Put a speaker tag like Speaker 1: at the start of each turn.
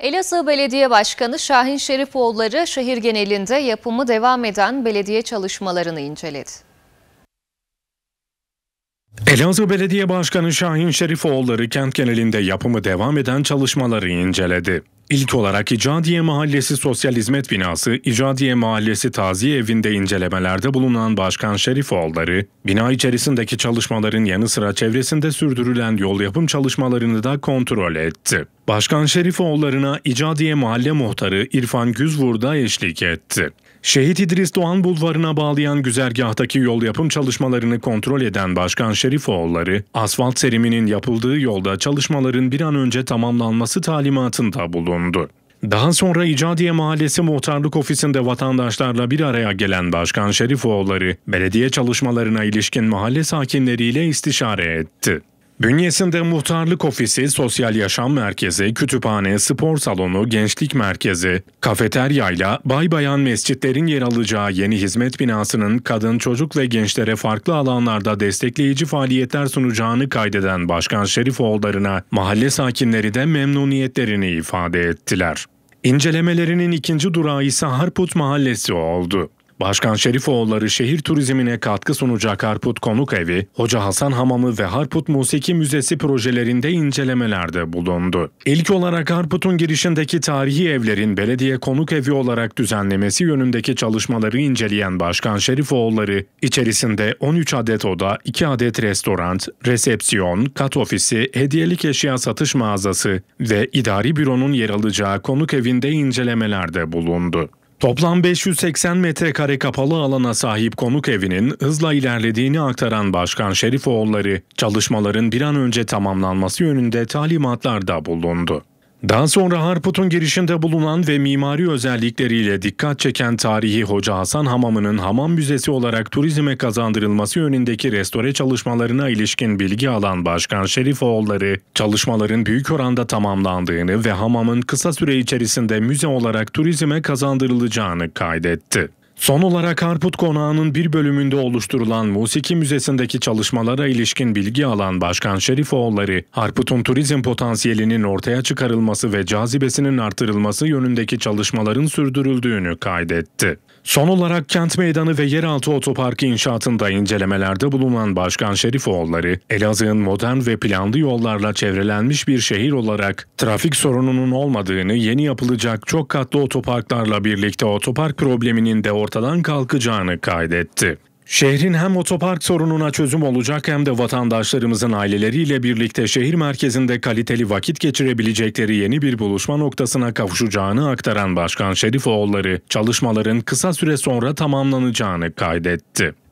Speaker 1: Elazığ Belediye Başkanı Şahin Şerifoğulları şehir genelinde yapımı devam eden belediye çalışmalarını inceledi. Elazığ Belediye Başkanı Şahin Şerifoğulları kent genelinde yapımı devam eden çalışmaları inceledi. İlk olarak İcadiye Mahallesi Sosyal Hizmet Binası, İcadiye Mahallesi Taziye Evi'nde incelemelerde bulunan Başkan Şerifoğulları, bina içerisindeki çalışmaların yanı sıra çevresinde sürdürülen yol yapım çalışmalarını da kontrol etti. Başkan Şerifoğulları'na İcadiye Mahalle Muhtarı İrfan Güzvurda eşlik etti. Şehit İdris Doğan Bulvarı'na bağlayan güzergahtaki yol yapım çalışmalarını kontrol eden Başkan Şerifoğulları, asfalt seriminin yapıldığı yolda çalışmaların bir an önce tamamlanması talimatında bulundu. Daha sonra İcadiye Mahallesi Muhtarlık Ofisi'nde vatandaşlarla bir araya gelen Başkan Şerifoğulları, belediye çalışmalarına ilişkin mahalle sakinleriyle istişare etti. Bünyesinde muhtarlık ofisi, sosyal yaşam merkezi, kütüphane, spor salonu, gençlik merkezi, kafeteryayla bay bayan mescitlerin yer alacağı yeni hizmet binasının kadın, çocuk ve gençlere farklı alanlarda destekleyici faaliyetler sunacağını kaydeden Başkan Şerif Şerifoğulları'na mahalle sakinleri de memnuniyetlerini ifade ettiler. İncelemelerinin ikinci durağı ise Harput Mahallesi oldu. Başkan Şerifoğulları şehir turizmine katkı sunacak Harput Konuk Evi, Hoca Hasan Hamamı ve Harput Musiki Müzesi projelerinde incelemelerde bulundu. İlk olarak Harput'un girişindeki tarihi evlerin belediye konuk evi olarak düzenlemesi yönündeki çalışmaları inceleyen Başkan Şerifoğulları, içerisinde 13 adet oda, 2 adet restoran, resepsiyon, kat ofisi, hediyelik eşya satış mağazası ve idari büronun yer alacağı konuk evinde incelemelerde bulundu. Toplam 580 metrekare kapalı alana sahip konuk evinin hızla ilerlediğini aktaran Başkan Şerifoğulları, çalışmaların bir an önce tamamlanması yönünde talimatlarda bulundu. Daha sonra Harput'un girişinde bulunan ve mimari özellikleriyle dikkat çeken tarihi Hoca Hasan Hamamı'nın hamam müzesi olarak turizme kazandırılması yönündeki restore çalışmalarına ilişkin bilgi alan Başkan Şerifoğulları, çalışmaların büyük oranda tamamlandığını ve hamamın kısa süre içerisinde müze olarak turizme kazandırılacağını kaydetti. Son olarak Harput Konağı'nın bir bölümünde oluşturulan Musiki Müzesi'ndeki çalışmalara ilişkin bilgi alan Başkan Şerifoğulları, Harput'un turizm potansiyelinin ortaya çıkarılması ve cazibesinin artırılması yönündeki çalışmaların sürdürüldüğünü kaydetti. Son olarak kent meydanı ve yeraltı otoparkı inşaatında incelemelerde bulunan Başkan Şerifoğulları, Elazığ'ın modern ve planlı yollarla çevrelenmiş bir şehir olarak trafik sorununun olmadığını, yeni yapılacak çok katlı otoparklarla birlikte otopark probleminin de ortaya ortadan kalkacağını kaydetti. Şehrin hem otopark sorununa çözüm olacak hem de vatandaşlarımızın aileleriyle birlikte şehir merkezinde kaliteli vakit geçirebilecekleri yeni bir buluşma noktasına kavuşacağını aktaran Başkan Şerifoğulları, çalışmaların kısa süre sonra tamamlanacağını kaydetti.